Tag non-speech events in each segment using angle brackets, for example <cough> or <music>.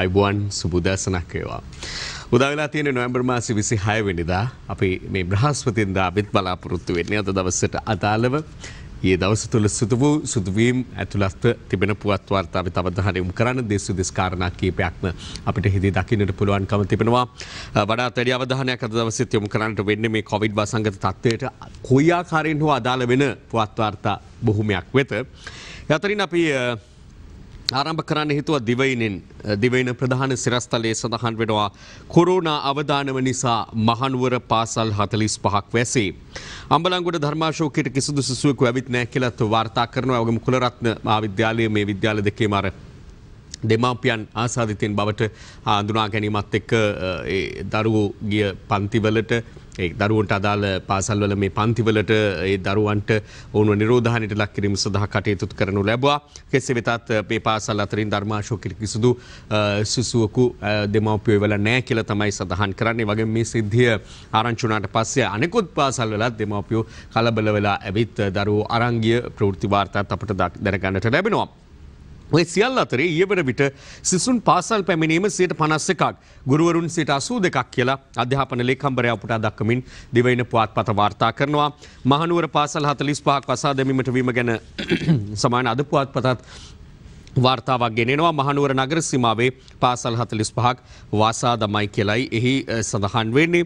අයිබුවන් සුබුදසනක් වේවා. උදවෙලා තියෙන නොවැම්බර් මාසි විසි හයවෙනිදා අපි මේ බ්‍රහස්පතින්දා බිත් බලාපොරොත්තු වෙන්නේ අද දවස්සට අදාළව ඒ දවස තුළ සුතු වූ සුදුවීම් ඇතුළස්ව තිබෙන පුවත්වාර්තාව තවදහනයම් කරන්න දෙස්සු දෙස්කාරණා කීපයක්ම අපිට හිදි දකින්නට පුළුවන්කම තිබෙනවා වඩා තඩි අවධානයක් අද දවසත් යොමු කරන්නට වෙන්න මේ කොවිඩ් වසංගත තත්ත්වයට කොයියාකාරයෙන් හෝ අදාළ වෙන පුවත්වාර්තා බොහොමයක් වෙත. යතරින් අපි ආරම්භ කරන්න හිතුව දිවයිනෙන් දිවයින ප්‍රධාන සිරස්තලයේ සඳහන් වෙනවා කොරෝනා අවධානම නිසා මහනුවර පාසල් හතලිස් පහක් වැසේ. අම්බලංගොඩ ධර්මාශෝකයට කිසිදු සිසුවකු ඇවිත් නෑ කියලත් වාර්තා කරනවා වගේම කුලරත්න මහාවිද්‍යාලය මේ විද්‍යාල දෙකේ මාර දෙමාපියන් ආසාධිතයෙන් බවට හඳුනා ගැනීමත් එක්ක දරුවෝ ගිය පන්තිවලට ඒ දරුවන්ට අදාළ පාසල්වල මේ පන්තිවලට ඒ දරුවන්ට ඕනු නිරෝධානයට ලක්කිරීම සඳහා කටයුතු කරනු ලැබවා කෙසේ වෙතත් මේ පාසල් අතරින් ධර්මාශෝකල කිසිදු සිසුවකු දෙමවපියවල නෑ කියල තමයි සඳහන් කරන්නේ වගේ මේ සිද්ධිය ආරංචුනාට පස්සේ අනෙකුත් පාසල් වෙලත් දෙමවපියෝ කලබල වෙලා ඇවිත් දරුවෝ අරංගිය ප්‍රෘතිවාර්තාත් අපට දැනගන්නට ලැබෙනවා. ඔය සියල් අතරේ ඊවර විට සිසුන් පාසල් පැමිණීම සයට පනස්සකක් ගුරුවරුන් සිට අසූ දෙකක් කියලා අධ්‍යාපන ලේකම්බරය උපුටා දක්කමින් දෙවයින පුවත් පත වාර්තා කරනවා මහනුවර පාසල් හතලිස් පහක් වසා දැමීමට වීම ගැන <clears throat> සමාන අද පුවත් පතත් වාර්තාවක් ගෙනෙනවා මහනුවර නගර සිමාවේ පාසල් හතලිස් පහක් වාසා දමයි කියලයි එහි සඳහන් වෙන්නේ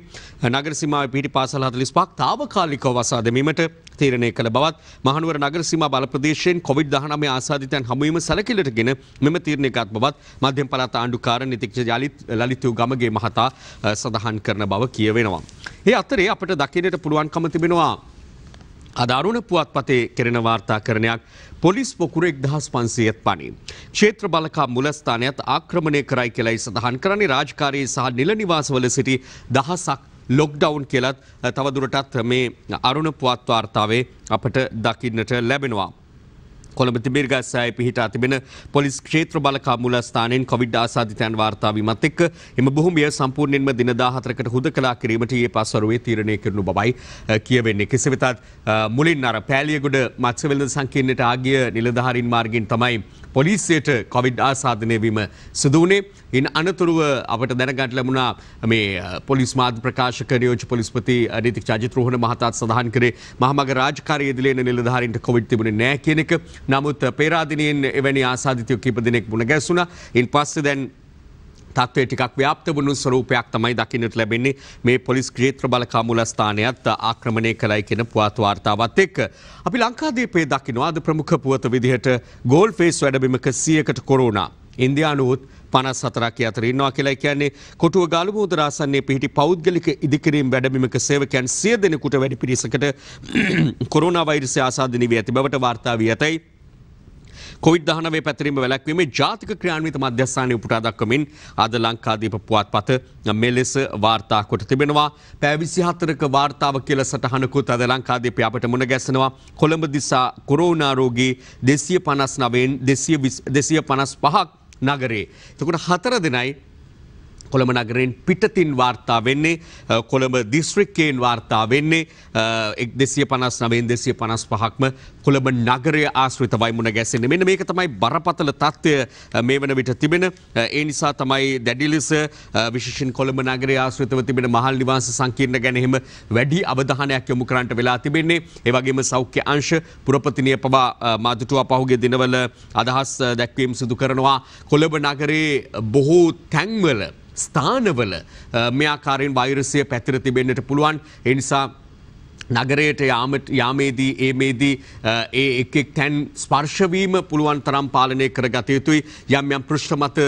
නගර සිමාව පිටි පාසල් හතලිස් පක් තාවකාලිකව වසා දෙමීමට තීරණය කළ බවත් මහනුවර නගර සීම බලප්‍රදේශයෙන් කොවිඩ් දහනමේ ආසාධිතයන් හමුවීම සැලකිලටගෙන මෙම තීරණයකත් බවත් මධ්‍යම පළාත ආණ්ඩුකාර නීතිඥ ජලිත් ලලිතයෝ ගමගේ මහතා සඳහන් කරන බව කියවෙනවා. ඒ අතරේ අපට දකින්නට පුළුවන්කම තිබෙනවා අදාරුණ පුවත්පතේ කෙරෙන වාර්තාකරණයක් පොලිස් පොකුරෙක් දහස් පන්සියත් පනි. ක්ෂේත්‍ර බලකා මුලස්ථානයත් ආක්‍රමණය කරයි කෙලයි සඳහන් කරන්නේ රාජකාරයේ සහ නිලනිවාසවල සිටි දහසක් ලොක්ඩවුන් කියලත් තවදුරටත් මේ අරුණ පුවත්වාර්තාවේ අපට දකින්නට ලැබෙනවා. කොළඹ තිබිර්ගස්සාය පිහිටා තිබෙන පොලිස් ක්ෂේත්‍ර බලකා මුලස්ථානෙන් කොවිඩ් ආසාධිතයන් වාර්තාාවීමත් එක්ක එම බොහොමිය සම්පූර්ණයෙන්ම දිනදාහතරකට හුද කලා කිරීමට ඒ පස්වරුවේ තීරණය කරනු බවයි කියවෙන්නේ. කෙසේ වෙතත් මුලින් අර පෑලියගොඩ මත්සවෙලද සංකීර්ණයට ආගිය නිලධහරින් මාර්ගින් තමයි පොලිසියට කොවිඩ් ආසාධනයවීම සිදුවනේ ඉන් අනතුරුව අපට දැනගට ලැබුණා මේ පොලිස් මාධ ප්‍රකාශක නියෝජ පොලිස්පති නීති චාජිත්‍රහණ මහතාත් සඳහන් කරේ මහමග රාජකාරය දිලේ නිලධාරින්ට කොවිඩ් තිබුණ නෑ කියනෙක නමුත් පේරාදිනයෙන් එවැනි ආසාධිතයෝ කිපදිනෙක් මුණ ගැසුන ඉන් පස්ස දැන් තත්වේ ටිකක් ව්‍යාප්ත වුණු ස්වරූපයක් තමයි දකින්නට ලැබෙන්නේ මේ පොලිස් ක්‍රේත්‍ර බලකා මුලස්ථානයත් ආක්‍රමණය කරයි කියන පුවත් වාර්තාවත් එක්ක. අපි ලංකාදීපේ දකිනවා අද ප්‍රමුඛ පුවත විදිහට ගෝල් ෆේස් වැඩබිමක 100කට කොරෝනා. ඉන්දයානුවොත් පනස් සතරක් අතර ඉන්නවා කියලා කියන්නේ කොටුව ගාලු මුදරාසන්නේ පිහිටි පෞද්ගලික ඉදිකිරීම් වැඩමිමක සේවකයන් සිය දෙනෙකුට වැඩි පිරිසකට කොරෝනා වෛරසය ආසාදනී වී ඇති බවට වාර්තා වී ඇතයි. කොවිඩ් දහනවේ පැතිරීම වැලැක්වීමේ ජාතික ක්‍රියාන්විත මධ්‍යස්ථානය උපුටා දක්වමින් අද ලංකාදීප පුවත්පත මෙලෙස වාර්තා කොට තිබෙනවා. පැය 24ක වාර්තාව කියලා සටහනකුත් අද ලංකාදීපේ අපට මුණ ගැසෙනවා. කොළඹ දිසා කොරෝනා රෝගී 259න් 255ක් නගරේ. එතකොට හතර දෙනයි කොළඹ නගරෙන් පිටතින් වාර්තා වෙන්නේ කොළඹ දිස්ත්‍රික්කයෙන් වාර්තා වෙන්නේ එක් දෙසිය පනස් නවෙන් දෙසිය පනස් පහක්ම කොළඹ නගරය ආශ්‍රිත වයිමුණ ගැසෙන මෙන මේක තමයි බරපතල තත්ත්වය මේ වන විට තිබෙන ඒ නිසා තමයි දැඩිලිස විශෂෙන් කොළඹ නගර ආශ්‍රතව තිබෙන මහල් නිවාස සංකීර්ණ ගැනෙම වැඩි අවධානයක් යොමු කරන්ට වෙලා තිබෙන්නේ ඒවගේම සෞඛ්‍ය අංශ පුරපතිනය පවා මාදුටුව පහුගේ දිනවල අදහස් දැක්වීම් සිදු කරනවා කොළඹ නගරේ බොහෝ තැන්වල ස්ථානවල මේ ආකාරයෙන් වෛරසය පැතිර තිබෙන්නට පුළුවන්. ඒ නිසා නගරයට යාමේදී ඒමේදී ඒ එකෙක් තැන් ස්පර්ශවීම පුළුවන් තරම් පාලනය කර ගතයුතුයි යම් යම් පෘෂ්ඨමත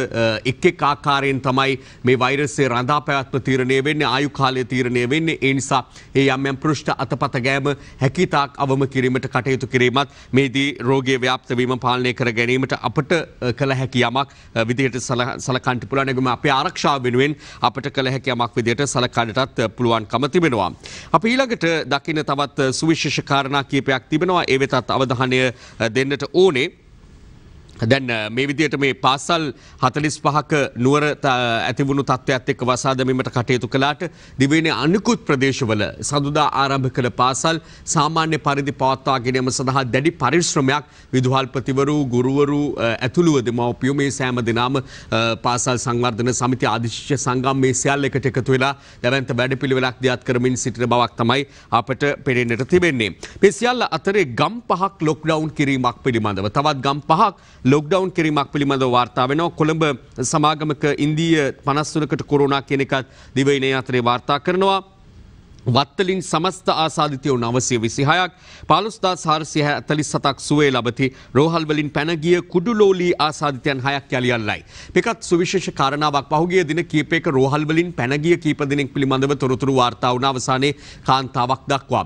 එක්කෙක් ආකාරයෙන් තමයි මේ වෛරසේ රඳා පැවත්ම තීරණය වෙන්නේ ආයු කාලය තීරණය වෙන්නේ ඒ නිසා ඒ යම් යම් පෘෂ්ඨ අතපත ගෑම හැකිතාක් අවම කිරීමට කටයුතු කිරීමත් මේදී රෝගය ව්‍යාප්තවීම පාලනය කර ගැනීමට අපට කළ හැකි යමක් විදිහට සලකන්ට පුළුවන් ඒගොම අපේ ආරක්ෂාව වෙනුවෙන් අපට කළ හැකි යමක් විදිහට සලකන්නටත් පුළුවන් කම තිබෙනවා. අපි ඊළඟට දකින තවත් සුවිශේෂ කාරණා කීපයක් තිබෙනවා ඒ වෙතත් අවධානය දෙන්නට ඕනේ. දැන් මේ විදියට මේ පාසල් හතලිස් පහක නුවර ඇතිවුණු තත්ත්වයක් එක්ක වසාදමීමට කටයුතු කළාට දිවයින අනිකුත් ප්‍රදේශවල සඳුදා ආරම්භ කළ පාසල් සාමාන්‍ය පරිදි පවත්වාගෙනම සඳහා දැඩි පරිශ්‍රමයක් විදුහල්පතිවරු ගුරුවරු ඇතුළුව දෙමව්පියෝ මේ සෑම දිනාම පාසල් සංවර්ධන සමිති ආදිශ්‍ය සංගම් මේ සියල්ල එකට එකතු වෙලා දැවැන්ත වැඩපිළිවෙලක් දියත් කරමින් සිටින බවක් තමයි අපට පෙනෙන්නට තිබෙන්නේ. මේ සියල්ල අතරේ ගම් පහක් ලොක්ඩවුන් කිරීමක් පිළිබඳව තවත් ගම් පහක් ලොක්ඩවන් කිරීමක් පිළිබඳ වාර්තා වෙනවා කොළඹ සමාගමක ඉන්දීය පනස්වනකට කොරුණා කෙනෙකත් දිවයිනය අතරේ වාර්තා කරනවා. වත්තලින් සමස්ත ආසාධිතයවුන් අවසය විසිහයක් පාලුස්දා සාර්සිය ඇතලි සතක් සුවේ ලබති රෝහල්වලින් පැනගිය කුඩුලෝලී ආසාධිතයන් හයක් යළියල්ලයි. පෙකත් සුවිශේෂ කාරණාවක් පහුගේ දින කීපයක රෝහල්වලින් පැනගිය කීපදිනෙක් පිළිබඳව තොරතුරු වාර්තාවන අවසානයේ කාන්තාවක් දක්වා.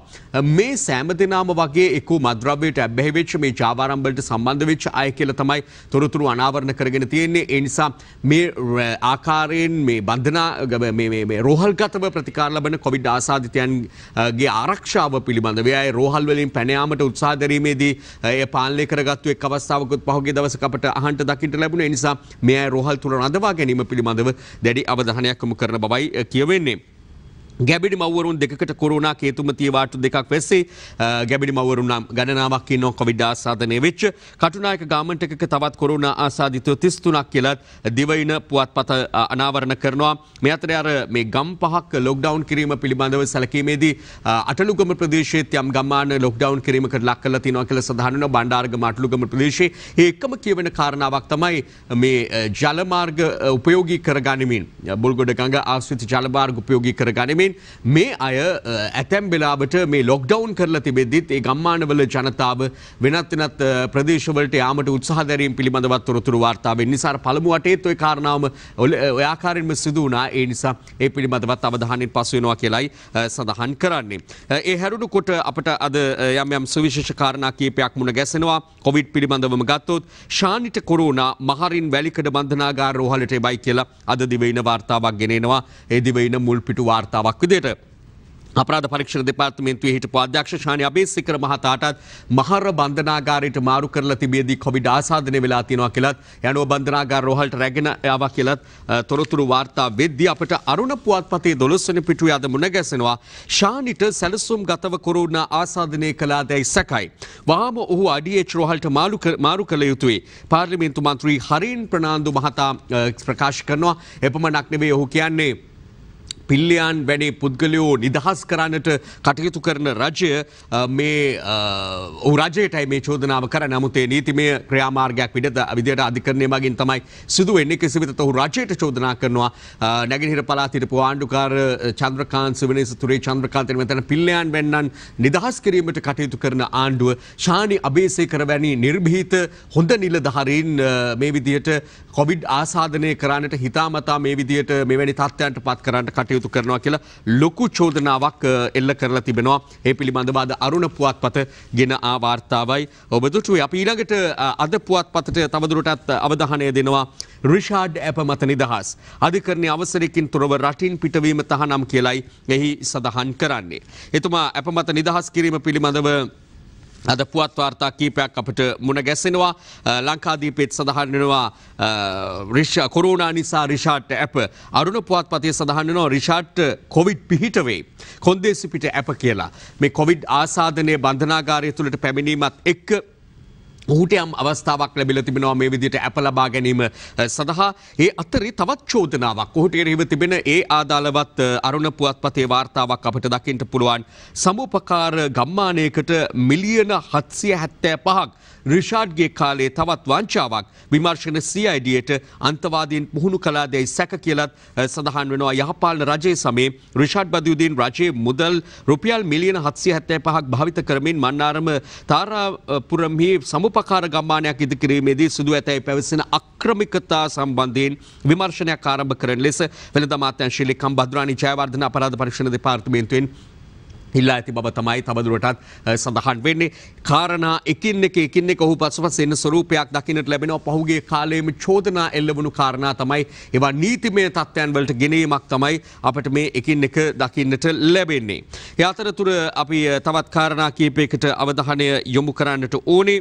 මේ සෑම දෙනාම වගේ එක මද්‍රවයට ඇබැහිවෙච්ච මේ ජාවාරම්බලට සම්බන්ධවෙච්ච අය කියල තමයි තොරතුරු අනාවරණ කරගෙන තියෙන්නේ එනිසා මේ ආකාරයෙන් මේ බන්ධනා රෝහල්ගතව ප්‍රතිකාර ලබන කොවිඩ් ආසාධ ජනාධිතයන්ගේ ආරක්ෂාව පිළිබඳ වයයි රෝහල්වලින් පැනයාමට උත්සාදරීමේදී ඒ පාලය කරගත්තුව අවස්ථාවකුත් පහුගේ දවසකට අහන්ට දකිට ලැබුණ නිසා මෙය රෝහල් තුළ රඳවා ගැනීම පිළිබඳව දැඩි අවධහනයක්කම කරන බවයි කියවෙන්නේ. ගැබිඩි මවරුන් දෙකට කොරුණා කේතුමතිය වාටු දෙකක් වෙස්සේ ගැබිඩි මවරුන් නම් ගණනාවක් ඉන්නෝ කොවිඩ් ආසාදනය වෙච්ච කටුනායක ගාමන්ට එකක තවත් කොරුණා ආසාධිතව 33ක් කියලත් දිවයින පුවත්පත අනාවරණ කරනවා මේ අතරේ අර මේ ගම් පහක් ලොක්ඩවුන් කිරීම පිළිබඳව සැලකීමේදී අටලුගම ප්‍රදේශයේ යම් ගම්මාන ලොක්ඩවුන් කිරීමකට ලක් කරලා තියෙනවා කියලා සඳහන් වෙනවා බණ්ඩාරගම අටලුගම ප්‍රදේශයේ ඒ එකම කියවෙන කාරණාවක් තමයි මේ ජල මාර්ග උපයෝගී කරගනිමින් බුල්ගොඩ ගඟ ආශ්‍රිත ජල මාර්ග උපයෝගී කරගනිමින් එමගින් මේ අය ඇතැම් වෙලාවට මේ ලොක්ඩවුන් කරලා තිබෙද්දිත් ඒ ගම්මානවල ජනතාව වෙනත් වෙනත් ප්‍රදේශවලට යාමට උත්සාහ දැරීම පිළිබඳවත් තොරතුරු වාර්තා වෙන්නේ නිසා පළමු වටේත් ওই කාරණාවම ඔය ආකාරයෙන්ම සිදු වුණා ඒ නිසා ඒ පිළිබඳවත් අවධානයෙන් පසු වෙනවා කියලයි සඳහන් කරන්නේ. ඒ හැරුණු කොට අපට අද යම් යම් සුවිශේෂ කාරණා කීපයක් මුණ ගැසෙනවා. කොවිඩ් පිළිබඳවම ගත්තොත් ශානිට කොරෝනා මහරින් වැලිකඩ බන්ධනාගාර රෝහලට එබයි කියලා අද දිවයින වාර්තාවක් ගෙනෙනවා. ඒ දිවයින මුල් පිටු වාර්තාවක් පරීක්ෂණයක් විදියට අපරාධ පරීක්ෂණ දෙපාර්තමේන්තුවේ හිටපු අධ්‍යක්ෂ ශානි අබේසිකර මහතාටත් මහර බන්ධනාගාරයට මාරු කරලා තිබියදී කොවිඩ් ආසාදනය වෙලා තියෙනවා කියලත් යනුව බන්ධනාගාර රෝහලට රැගෙන ආවා කියලත් තොරතුරු වාර්තා වෙද්දී අපට අරුණ පුවත්පතේ 12 වෙනි පිටුවේ අද මුණ ගැසෙනවා ශානිට සැලසුම් ගතව කොරෝනා ආසාදනය කළාදැයි සැකයි. වහාම ඔහු අඩිඑච් රෝහලට මාරු කළ යුතුයි. පාර්ලිමේන්තු මන්ත්‍රී හරින් ප්‍රනාන්දු මහතා ප්‍රකාශ කරනවා. එපමණක් නෙවෙයි ඔහු කියන්නේ පිල්ලයන් වැඩේ පුද්ගලයෝ නිදහස් කරන්නට කටයුතු කරන රජය මේ රජයටයි මේ චෝදනාව කර නමුතේ නීතිමය ක්‍රයාමාර්ගයක් විඩද විදියට අධිකරණය මගින් තමයි සිදුව එන්නේ කිසිවිත ඔහු රජයට චෝදනා කරනවා නැගිහිර පලාතිරපු ආණ්ඩුකාර චන්ද්‍රකාන් සිවනස තුරේ චන්ද්‍රකාන්තන මෙතන පිල්ලයන් වෙන්නන් නිදහස් කිරීමට කටයුතු කරන ආණ්ඩුව ශානි අභේසය කරවැනි නිර්භීත හොඳ නිලධහරින් මේ විදියට කොවිඩ් ආසාධනය කරන්නට හිතාමතා මේ විදියට මෙවැනි තත්ත්වයන්ට පත් කරන්නට කටයුතු කටයුතු කරනවා කියලා ලොකු චෝදනාවක් එල්ල කරලා තිබෙනවා ඒ පිළිබඳවාද අරුණ පුවත් පත ගෙන ආවාර්තාවයි. ඔබදුටුවේ අප ඊළඟට අද පුවත් පතට තවදුරටත් අවධහනය දෙනවා රිෂාඩ් ඇප මත නිදහස්. අධිකරණය අවසරකින් තුරව රටින් පිටවීම තහනම් කියලයි එහි සඳහන් කරන්නේ. එතුමා ඇප මත නිදහස් කිරීම පිළිබඳව අද පුවත් වාර්තා කීපයක් අපට මුණ ගැසෙනවා ලංකාදීපෙත් සඳහන් වෙනවා රිෂ කොරුණා නිසා රිෂාට් ඇප අරුණ පුවත්පතේ සඳහන් වෙනවා රිෂාට් කොවිඩ් පිහිට වේ කොන්දේසි පිට ඇප කියලා මේ කොවිඩ් ආසාදනය බන්ධනාගාරය තුළට පැමිණීමත් එක්ක ඌටයම් අවස්ථාවක් ලැබිල තිබෙනවා මේ විදිට ඇප ලබා ගැනීම සඳහා ඒ අතරි තවත් චෝදනාවක් ඔහුට එරහිව තිබෙන ඒ ආදාලවත් අරුණ පුවත්පතේ වාර්තාවක් අපට දකිින්ට පුළුවන් සමූපකාර ගම්මානයකට මිලියන හත්සිය හැත්තෑ පහක් රිෂාඩ්ගේ කාලේ තවත් වංචාවක් විමර්ශණ සයිඩියට අන්තවාදීන් පුහුණු කලාදැයි සැක කියලත් සඳහන් වෙනවා යහපාලන රජය සමේ රිෂාඩ් බදයුදීන් රජයේ මුදල් රුපියල් මිලියන හත්සිය හැත්තෑ පහක් භාවිත කරමින් මන්නාරම තාරාපුරම්හි සමුප උපකාර ගම්මානයක් ඉදිකිරීමේදී සිදු ඇතැයි පැවසෙන අක්‍රමිකතා සම්බන්ධයෙන් විමර්ශනයක් ආරම්භ කරන ලෙස වෙළඳ මාත්‍යංශයේ ලේකම් භද්‍රානි ජයවර්ධන අපරාධ පරීක්ෂණ දෙපාර්තමේන්තුවෙන් ඉල්ලා ඇති බව තමයි තවදුරටත් සඳහන් වෙන්නේ. කාරණා එකින් එක එකින් එක ඔහු පසුපස එන ස්වරූපයක් දකින්නට ලැබෙනවා. පහුගිය කාලයේම චෝදනා එල්ලවුණු කාරණා තමයි ඒවා නීතිමය තත්ත්වයන් වලට ගෙනීමක් තමයි අපිට මේ එකින් එක දකින්නට ලැබෙන්නේ. ඒ අතරතුර අපි තවත් කාරණා කීපයකට අවධානය යොමු කරන්නට ඕනේ.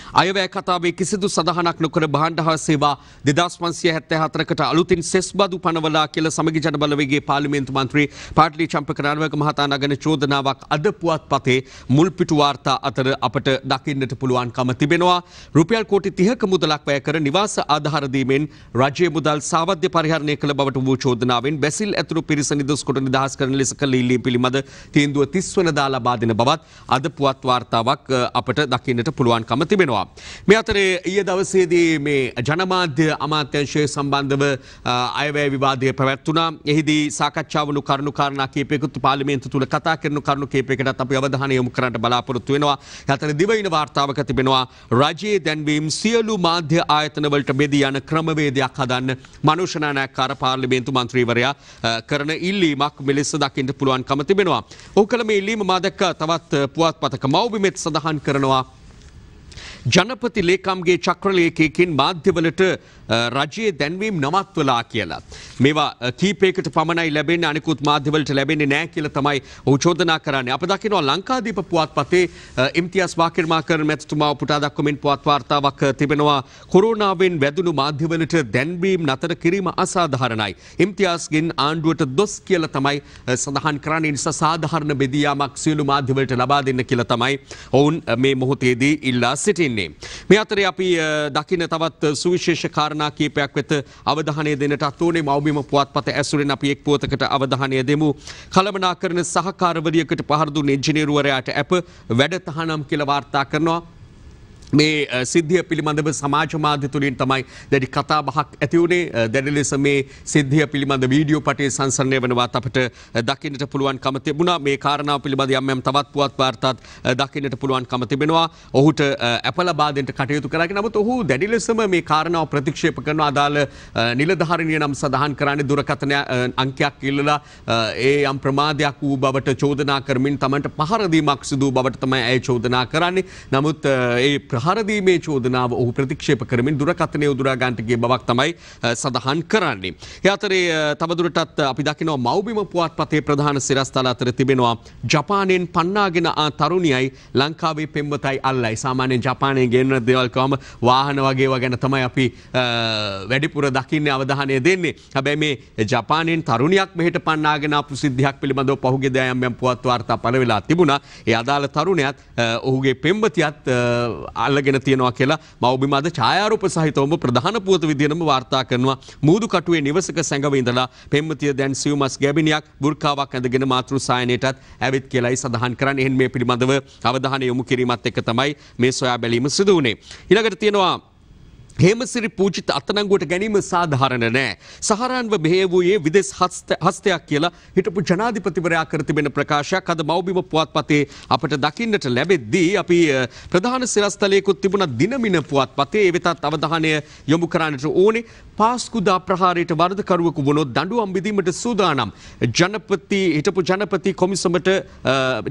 අයවැය කතාවේ කිසිදු සඳහනක් නොකර බාණ්ඩ හා සේවා දෙදස් පන්සිය හැත්තෑ හතරකට අලුතින් සෙස් බදු පනවලා කියල සමග ජනබලවගේ පාලිමේන්තු මන්ත්‍රී පාටලි චම්පකරාවක මහතා නගන චෝදනාවක් අද පුවත් පතේ මුල් පිටුවාර්තා අතර අපට දකින්නට පුළුවන්කම තිබෙනවා. රුපියල් කෝටි තිහක මුදලක් වැය කර නිවාස ආධහරදීමෙන් රජය මුදල් සාවද්‍ය පරිහරණය කළ බවට වූ චෝදනාවෙන් බැසිල් ඇතුරු පිරිස නිදස්කොට නිදහස් කරන ලෙස කලීලී පිළිබඳ තේන්දුව තිස්වනදා ලබාදෙන බවත් අද පුවත් වාර්තාවක් අපට දකින්නට පුළුවන්කම තිබෙනවා. තියෙනවා. මේ අතරේ ඊය දවසේදී මේ ජනමාධ්‍ය අමාත්‍යංශය සම්බන්ධව අයවැය විවාදය පැවැත්වුණා. එහිදී සාකච්ඡා වුණු කරුණු කාරණා කීපයකුත් පාර්ලිමේන්තු තුල කතා කරන කරුණු කීපයකටත් අපි අවධානය යොමු කරන්න බලාපොරොත්තු වෙනවා. අතර දිවයින වාර්තාවක තිබෙනවා රජයේ දැන්වීම් සියලු මාධ්‍ය ආයතනවලට බෙදී යන ක්‍රමවේදයක් හදන්න මනුෂ්‍යනායකකාර පාර්ලිමේන්තු මන්ත්‍රීවරයා කරන ඉල්ලීමක් මෙලෙස දකින්න පුළුවන්කම තිබෙනවා. ඔහු කළ මේ ඉල්ලීම මා දැක්ක තවත් පුවත්පතක මව්බිමෙත් සඳහන් කරනවා ජනපති ලේකම්ගේ චක්‍රලයකයකින් මාධ්‍යවලට රජයේ දැන්වීම් නමත්වලා කියලා. මේවා කීපේකට පමණයි ලැබෙන අනිකුත් මාධ්‍යවලට ලැබෙන්නේ නෑ කියල තමයි ඕචෝදනා කරන්න අප දකිනවා ලංකාදීප පුවත් පතේ ඉම්තිස් වාකර්මාකර මැතුමා පුටා දක්කොමින් පුවත් වාර්තාවක් තිබෙනවා කොරෝනාවෙන් වැදුණු මාධ්‍යවලට දැන්වීම් නතර කිරීම අසාධාරණයි. ඉම්තියාස්ගෙන් ආණ්ඩුවට දොස් කියල තමයි සඳහන් කරන්නේ නිසා සාධාරණ බෙදියාමක් සියලු මාධ්‍යවලට ලබා දෙන්න කියල තමයි ඔවුන් මේ මොහොතේදී ඉල්ලා සිටින්නේ. මේ අතරේ අපි දකින තවත් සුවිශේෂ කාරණා කීපයක් වෙත අවධානය දෙනට අත්වනේ මවබිම පුවත්පත ඇසුරෙන් අපි එක් පුවතකට අවධානය දෙමු. කළමනා කරන සහකාරවරියකට පහරදුන් එංජිනේරුවරයාට ඇප වැඩ තහනම් කියල වාර්තා කරනවා මේ සිද්ධිය පිළිබඳව සමාජ මාධ්‍ය තුළින් තමයි දැඩි කතා බහක් ඇතිවුණේ දැඩි ලෙස මේ සිද්ධිය පිළිබඳ වීඩියෝ පටේ සංසරණය වෙනවත් අපට දකින්නට පුළුවන්කම තිබුණා මේ කාරණාව පිළිබඳ යම් යම් තවත් පුවත් වාර්තාත් දකින්නට පුළුවන්කම තිබෙනවා ඔහුට ඇප ලබා දෙන්නට කටයුතු කරගෙන නමුත් ඔහු දැඩි ලෙසම මේ කාරණාව ප්‍රතික්ෂේප කරන අදාළ නිලධාරිණිය නම් සඳහන් කරන්නේ දුරකථන අංකයක් ඉල්ලලා ඒ යම් ප්‍රමාදයක් වූ බවට චෝදනා කරමින් තමන්ට පහර දීමක් සිදු බවට තමයි ඇය චෝදනා කරන්නේ නමුත් ඒ ප්‍රහරදීමේ චෝදනාව ඔහු ප්‍රතික්ෂේප කරමින් දුරකථනය උදුරාගන්ටගේ බවක් තමයි සඳහන් කරන්නේ. යතරේ තවදුරටත් අපි දකිනවා මෞබිම පුවත් පතේ ප්‍රධාන සිරස්ථල අතර තිබෙනවා ජපානයෙන් පන්නාගෙන තරුණියයි ලංකාවේ පෙම්වතයි අල්ලයි සාමාන්‍යෙන් ජපානය ගෙන්න්න දෙවල්කවම වාහන වගේ ගැන තමයි අපි වැඩිපුර දකින්න අවධානය දෙන්නේ. හැබැ මේ ජපානයෙන් තරුණයක් මෙහට පන්නාගෙන ප්‍රසිද්ධයක් පිළිබඳව පහුගේ දෑයම්යම් පුවත් වාර්තා පලවෙලා තිබුණා ඒ අදාළ තරුණයත් ඔහුගේ පෙම්බතියත් අල්. අල්ලගෙන තියෙනවා කියලා මවබිමද ඡායාරූප සහිතවම ප්‍රධාන පුවත විදියටම වාර්තා කරනවා මූදු කටුවේ නිවසක සැඟව ඉඳලා පෙම්වතිය දැන් සියුමස් ගැබිනියක් බුර්කාවක් ඇඳගෙන මාතෘ සායනයටත් ඇවිත් කියලායි සඳහන් කරන්නේ. එහෙන් මේ පිළිබඳව අවධානය යොමු කිරීමත් එක්ක තමයි මේ සොයා බැලීම සිදු වුණේ. ඊළඟට තියෙනවා හෙමසිරි පූජිත අත්තනංගුවට ගැනීම සාධාරණ නෑ. සහරන්ව බෙහේ වූයේ විදෙස් හස්තයක් කියලා හිටපු ජනාධිපතිවරයා කර තිබෙන ප්‍රකාශයක් අද මවබිම පුවත්පතේ අපට දකින්නට ලැබෙද්දී අපි ප්‍රධාන සිරස්තලයකුත් තිබුණ දිනමින පුවත්පතේ වෙතත් අවධානය යොමු කරන්නට ඕනේ පාස්කුදා ප්‍රහාරයට වරදකරුවකු වුණොත් දඩු අම්බිදීමට සූදානම්. ජනපති හිටපු ජනපති කොමිසමට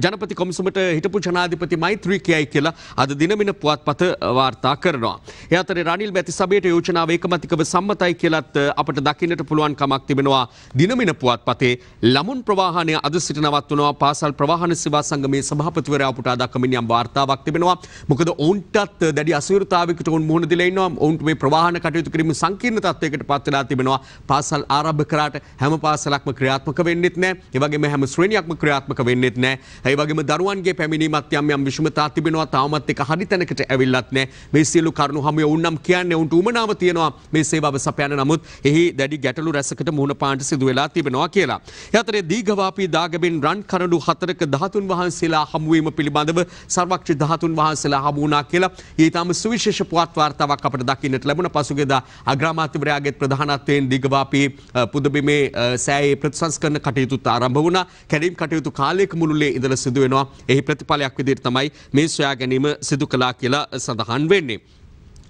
ජනපති කොමිසමට හිටපු ජනාධිපති මෛත්‍රී කියයි කියලා අද දිනමින පුවත්පත වාර්තා කරනවා. එයාතරේ රනිල් අප්‍රේල් වැති සබේට යෝජනාව ඒකමතිකව සම්මතයි කියලත් අපට දකින්නට පුළුවන් කමක් තිබෙනවා දිනමින පුවත් පතේ ළමුන් ප්‍රවාහනය අද සිට නවත්වනවා පාසල් ප්‍රවාහන සිවා සංගමේ සභාපතිවරයා පුටා දක්වමින් යම් වාර්තාවක් තිබෙනවා මොකද ඔවුන්ටත් දැඩි අසීරුතාවයකට ඔවුන් මුහුණ දීලා ඉන්නවා ඔවුන්ට මේ ප්‍රවාහන කටයුතු කිරීම සංකීර්ණ තත්වයකට පත් වෙලා තිබෙනවා පාසල් ආරම්භ කරාට හැම පාසලක්ම ක්‍රියාත්මක වෙන්නෙත් නැහැ ඒ වගේම හැම ශ්‍රේණියක්ම ක්‍රියාත්මක වෙන්නෙත් නැහැ ඒ වගේම දරුවන්ගේ පැමිණීමත් යම් යම් විෂමතා තිබෙනවා තාමත් එක හරි තැනකට ඇවිල්ලත් නැහැ මේ සියලු කරුණු හැම ඔවුන්නම් කියන්නේ කියන්නේ ඔවුන්ට උමනාව තියෙනවා මේ සේවාව සපයන නමුත් එහි දැඩි ගැටලු රැසකට මුහුණ පාන්ට සිදු වෙලා තිබෙනවා කියලා. යතරේ දීඝවාපී දාගබෙන් රන් කරඩු හතරක ධාතුන් වහන්සේලා හමුවීම පිළිබඳව සර්වක්ෂ ධාතුන් වහන්සේලා හමු වුණා කියලා ඊටම සුවිශේෂ පුවත් වාර්තාවක් අපට දකින්නට ලැබුණ පසුගියදා අග්‍රාමාත්‍යවරයාගේ ප්‍රධානත්වයෙන් දීඝවාපී පුදබිමේ සෑයේ ප්‍රතිසංස්කරණ කටයුතුත් ආරම්භ වුණා. කැඩීම් කටයුතු කාලයක මුළුල්ලේ ඉඳලා සිදු වෙනවා. එහි ප්‍රතිඵලයක් විදිහට තමයි මේ සොයා ගැනීම සිදු කළා කියලා සඳහන් වෙන්නේ.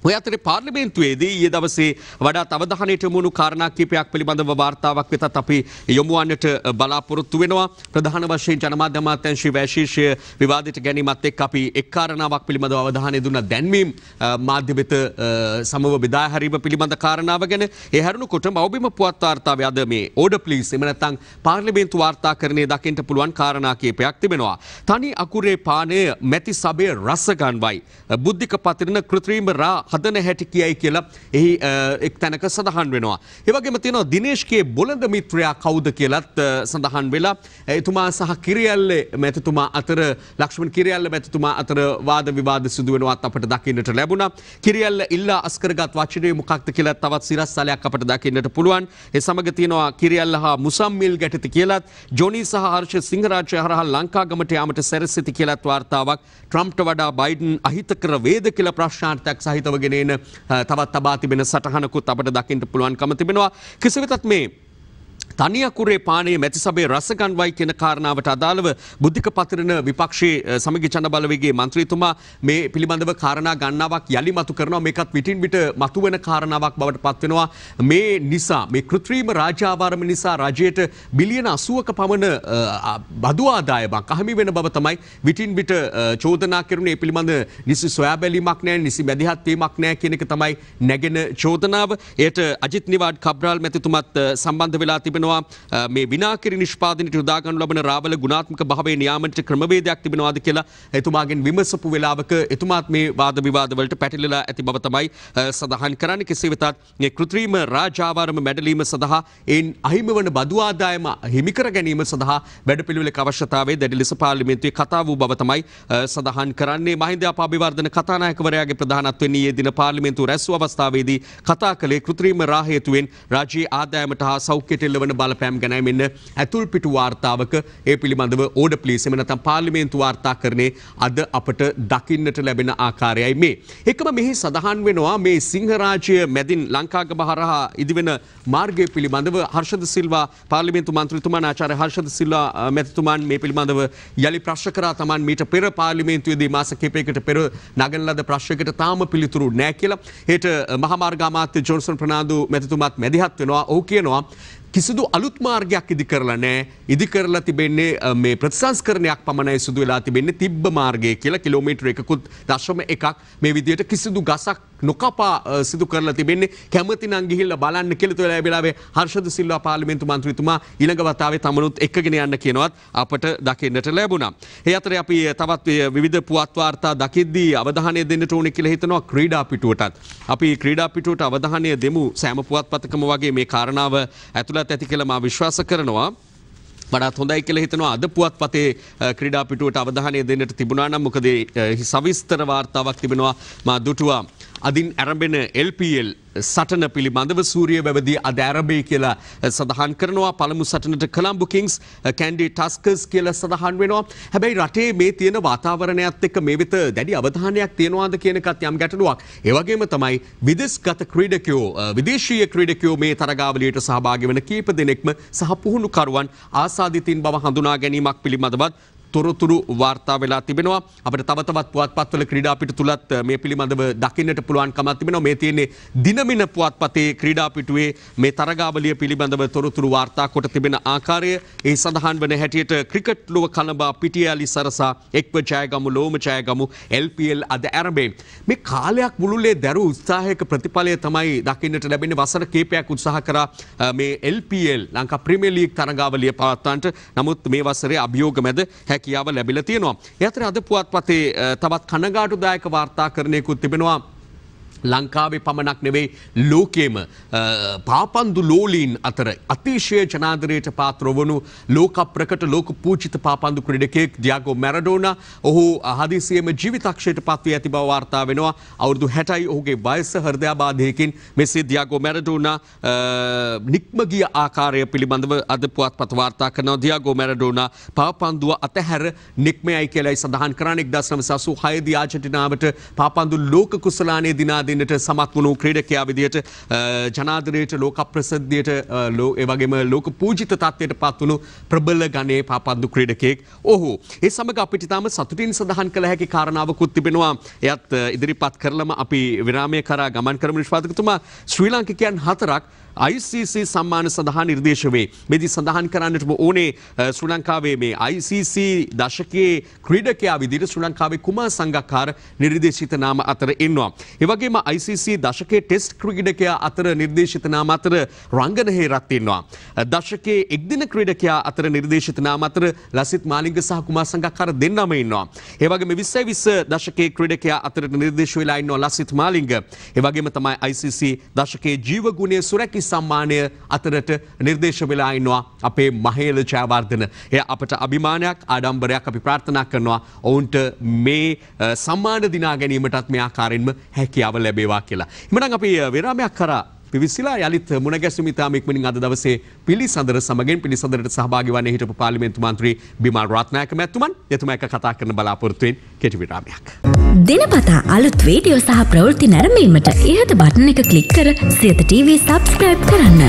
ඔය අතර පාර්ලිමේන්තුවේදී ඒ දවසේ වඩා තවදහනයට මුණු කාරණකිපයක් පිළිබඳව වාර්තාවක් වෙතත් අපි යොමුවන්නට බලාපොරොත්තු වෙනවා ප්‍රධාන වශයෙන් ජනමාධ්‍යමාත්‍යංශි වශේෂය විවාදයට ගැනීමත් එක් අපි එක් කාරණාවක් පිළිබඳව අවධානය දුන්න දැන්වීම් මාධ්‍යවෙත සමව බෙදාහැරීම පිළිබඳ කාරණාව ගැන එහැරුණු කොට මවබිම පුවත් වාර්තාව අද මේ ඕඩ පලිස් එමනැතං පාර්ලිමේන්තු වාර්තා කරනය දකිට පුළුවන් කාරණාකීපයක් තිබෙනවා. තනි අකුරේ පානය මැති සබේ රස්සගන්වයි. බුද්ධික පතිරන කෘත්‍රීම රා හදන හැටි කියයි කියලා එහි එක් තැනක සඳහන් වෙනවා. ඒවගේම තියෙනවා දිනේශ්ගේ බොලඳ මිත්‍රයා කවුද කියලත් සඳහන් වෙලා එතුමා සහ කිරියල්ල මැතිතුමා අතර ලක්ෂ්මන් කිරියල්ල මැතිතුමා අතර වාද විවාද සිදුවෙනවත් අපට දකින්නට ලැබුණ කිරියල්ල ඉල්ලා අස්කරගත් වචනය මොකක්ද කියලා තවත් සිරස්සලයක් අපට දකින්නට පුළුවන් ඒ සමග තියෙනවා කිරියල්ල හා මුසම්මිල් ගැටති කියලත් ජොනි සහ හර්ෂ සිංහරාජය හරහා ලංකාගමට යාමට සැරසිති කියලත් වාර්තාවක් ට්‍රම්ට වඩා බයිඩන් අහිතකර වේද කියල ප්‍රශ්නාර්ථයක් සහිතව සමගෙනන තවත් තබා තිබෙන සටහනකුත් අපට දකිින්ට පුළුවන්කම තිබෙනවා කිසිවෙතත් මේ තනියකුරේ පානේ මැතිසබේ රසගන්වයි කියන කාරණාවට අදාළව බුද්ධික පතිරණ විපක්ෂයේ සමගි චණ්ඩබලවේගේ මන්ත්‍රීතුමා මේ පිළිබඳව කාරණා ගණනාවක් යලි මතු කරනවා මේකත් විටින් විට මතුවෙන කාරණාවක් බවට පත්වෙනවා මේ නිසා මේ කෘත්‍රීම රාජාවාරම නිසා රජයට බිලියන 80ක පමණ බදු ආදායමක් අහිමි වෙන බව තමයි විටින් විට චෝදනා කෙරුණේ පිළිබඳ නිසි සොයා බැලීමක් නැහැ නිසි බැදිහත්වීමක් නැහැ කියන එක තමයි නැගෙන චෝදනාව එයට අජිත් නිවාඩ් කබ්‍රාල් මැතිතුමත් සම්බන්ධ වෙලා තිබෙනවා තිබෙනවා මේ විනාකිරි නිෂ්පාදනයට යොදාගනු ලබන රාබල ගුණාත්මක භාවයේ නියාමනට ක්‍රමවේදයක් තිබෙනවාද කියලා එතුමාගෙන් විමසපු වෙලාවක එතුමාත් මේ වාද විවාද වලට පැටලලා ඇති බව තමයි සඳහන් කරන්නේ කෙසේ වෙතත් මේ කෘත්‍රිම රාජාවාරම මැඩලීම සඳහා එයින් අහිමි වන බදු ආදායම හිමි කර ගැනීම සඳහා වැඩපිළිවෙලක අවශ්‍යතාවය දැඩි ලෙස පාර්ලිමේන්තුවේ කතා වූ බව තමයි සඳහන් කරන්නේ මහින්ද අපාබිවර්ධන කතානායකවරයාගේ ප්‍රධානත්වයෙන් ඊයේ දින පාර්ලිමේන්තුව රැස්වූ අවස්ථාවේදී කතා කළේ කෘත්‍රිම රාහේතුවෙන් රාජ්‍යයේ ආදායමට හා සෞඛ්‍යයට එල්ලවන බලපෑම් ගැනයි මෙන්න ඇතුල් පිටු වාර්තාවක ඒ පිළිබඳව ඕඩ පිලිසෙම නැත්නම් පාර්ලිමේන්තු වාර්තාකරණේ අද අපට දකින්නට ලැබෙන ආකාරයයි මේ. එකම මෙහි සඳහන් වෙනවා මේ සිංහරාජය මැදින් ලංකාගම හරහා ඉදිවෙන මාර්ගය පිළිබඳව හර්ෂද සිල්වා පාර්ලිමේන්තු මන්ත්‍රීතුමා ආචාර්ය හර්ෂද සිල්වා මැතිතුමාන් මේ පිළිබඳව යළි ප්‍රශ්න කරා තමන් මීට පෙර පාර්ලිමේන්තුවේදී මාස කිහිපයකට පෙර නගන ලද ප්‍රශ්නයකට තාම පිළිතුරු නැහැ කියලා හෙට මහමාර්ගාමාත්‍ය ජොන්සන් ප්‍රනාාදු මැතිතුමත් මැදිහත් වෙනවා ඔහු කියනවා කිසිදු අලුත් මාර්ගයක් ඉදි කරලා නෑ ඉදි කරලා තිබෙන්නේ මේ ප්‍රතිසංස්කරණයක් පමණයි සිදු වෙලා තිබෙන්නේ තිබ්බ මාර්ගය කියලා කිලෝමීටර එකකුත් දශම එකක් මේ විදියට කිසිදු ගසක් නොකපා සිදු කරලා තිබෙන්නේ කැමතිනම් ගිහිල්ලා බලන්න කියලා තොල ලැබිලාවේ හර්ෂද සිල්වා පාර්ලිමේන්තු මන්ත්‍රීතුමා ඊළඟ වතාවේ තමනුත් එක්කගෙන යන්න කියනවත් අපට දකින්නට ලැබුණා. ඒ අතරේ අපි තවත් විවිධ පුවත් වාර්තා දකිද්දී අවධානය දෙන්නට ඕනේ කියලා හිතනවා ක්‍රීඩා පිටුවටත්. අපි ක්‍රීඩා පිටුවට අවධානය දෙමු සෑම පුවත්පතකම වගේ මේ කාරණාව ඇතුළත් ඇති කියලා මා විශ්වාස කරනවා. වඩත් හොඳයි කියල හිතනවා අද පුවත් පතේ ක්‍රඩා පිටුවට අවධානය දෙන්නට තිබුණනම් මොකද සවිස්තර වාර්තාවක් තිබෙනවා මා දුටුවා. අදින් ඇරඹෙන LPL සටන පිළිබඳව සූරිය වැවදී අද ඇරබේ කියලා සඳහන් කරනවා පළමු සටනට කළම්බු කිංස් කැන්ඩි ටස්කස් කියලා සඳහන් වෙනවා හැබැයි රටේ මේ තියෙන වාතාවරණයත් එක්ක මේ වෙත දැඩි අවධානයක් තියෙනවාද කියනකත් යම් ගැටලුවක් ඒවගේම තමයි විදෙස්ගත ක්‍රීඩකයෝ විදේශීය ක්‍රීඩකයෝ මේ තරගාවලියට සහභාගි වන කීප දෙනෙක්ම සහ පුහුණුකරුවන් ආසාධිතින් බව හඳුනා ගැනීමක් පිළිබඳවත් තොරතුරු වාර්තා වෙලා තිබෙනවා අපට තවතවත් පුවත්පත්වල ක්‍රීඩා පිටු තුලත් මේ පිළිබඳව දකින්නට පුළුවන් කමක් තිබෙනවා මේ තියෙන්නේ දිනමින පුවත්පතේ ක්‍රීඩා පිටුවේ මේ තරගාවලිය පිළිබඳව තොරතුරු වාර්තා කොට තිබෙන ආකාරය ඒ සඳහන් වන හැටියට ක්‍රිකට් ලොව කනබා පිටියලි සරසා එක්ව ජයගමු ලෝම ජයගමු LPL අද ඇරඹේ මේ කාලයක් මුළුල්ලේ දැරු උත්සාහයක ප්‍රතිඵලය තමයි දකින්නට ලැබෙන්නේ වසර කීපයක් උත්සාහ කරා මේ LPL ලංකා ප්‍රීමියර් ලීග් තරගාවලිය පවත්වන්නට නමුත් මේ වසරේ අභියෝග මැද හැකි හැකියාව ලැබිල තියෙනවා. එතන අද පුවත්පතේ තවත් කනගාටුදායක වාර්තාකරණයකුත් තිබෙනවා. ලංකාවේ පමණක් නෙවෙයි ලෝකයේම පාපන්දු ලෝලීන් අතර අතිශය ජනාදරයට පාත්‍රවනු ලෝක ප්‍රකට ලෝක පූජිත පාපන්දු ක්‍රීඩකයෙක් ඩියාගෝ මැරඩෝනා ඔහු හදිසියෙම ජීවිතක්ෂයට පත්වී ඇති බව වාර්තා වෙනවා අවුරුදු 60යි ඔහුගේ වයස හෘදයාබාධයකින් මෙසේ ඩියාගෝ මැරඩෝනා නික්ම ගිය ආකාරය පිළිබඳව අද පුවත්පත් වාර්තා කරනවා ඩියාගෝ මැරඩෝනා පාපන්දුව අතහැර නික්මයයි කියලායි සඳහන් කරන්නේ 1986 දී ආජන්ටිනාවට පාපන්දු ලෝක කුසලානයේ දිනාද අඳින්නට සමත් වුණු ක්‍රීඩකයා විදියට ජනාධරයට ලෝක ප්‍රසිද්ධියට ඒවගේම ලෝක පූජිත තත්වයට පත්වුණු ප්‍රබල ගණයේ පාපන්දු ක්‍රීඩකයෙක් ඔහු. ඒ සමඟ අපිට තාම සතුටින් සඳහන් කළ හැකි කාරණාවකුත් තිබෙනවා එයත් ඉදිරිපත් කරලම අපි විරාමය කරා ගමන් කරම නිෂ්පාතකතුමා ශ්‍රී ලාංකිකයන් හතරක් ICC සම්මාන සඳහා නිර්දේශ වේ. මෙදි සඳහන් කරන්නට ඕනේ ශ්‍රී ලංකාවේ මේ ICC දශකයේ ක්‍රීඩකයා විදිහට ශ්‍රී ලංකාවේ කුමාර සංගක්කාර නිර්දේශිත නාම අතර ඉන්නවා. ඒ වගේම අලුත්ම ICC දශකේ ටෙස්ට් ක්‍රීඩකයා අතර නිර්දේශිත නාම අතර රංගන හේරක් තියෙනවා. දශකේ එක්දින ක්‍රීඩකයා අතර නිර්දේශිත නාම අතර ලසිත් මාලිංග සහ කුමාර් සංගක්කාර දෙන්නම ඉන්නවා. ඒ වගේම 20 20 දශකේ ක්‍රීඩකයා අතර නිර්දේශ වෙලා ඉන්නවා ලසිත් මාලිංග. ඒ වගේම තමයි ICC දශකේ ජීවගුණයේ සුරැකි සම්මානය අතරට නිර්දේශ වෙලා ඉන්නවා අපේ මහේල ජයවර්ධන. එය අපට අභිමානයක් ආඩම්බරයක් අපි ප්‍රාර්ථනා කරනවා ඔවුන්ට මේ සම්මාන දිනා ගැනීමටත් මේ ආකාරයෙන්ම හැකියාව ලැබ ලැබේවා කියලා. එමනම් අපි විරාමයක් කරා පිවිසිලා යළිත් මුණගැසුම් ඉතාම ඉක්මනින් අද දවසේ පිළිසඳර සමගින් පිළිසඳරට සහභාගී වන්නේ හිටපු පාර්ලිමේන්තු මන්ත්‍රී බිමල් රත්නායක මැතිතුමන් එතුමා එක්ක කතා කරන බලාපොරොත්තුවෙන් කෙටි විරාමයක්. දිනපතා අලුත් වීඩියෝ සහ ප්‍රවෘත්ති නැරඹීමට ඉහත බටන් එක ක්ලික් කර සියත TV සබස්ක්‍රයිබ් කරන්න.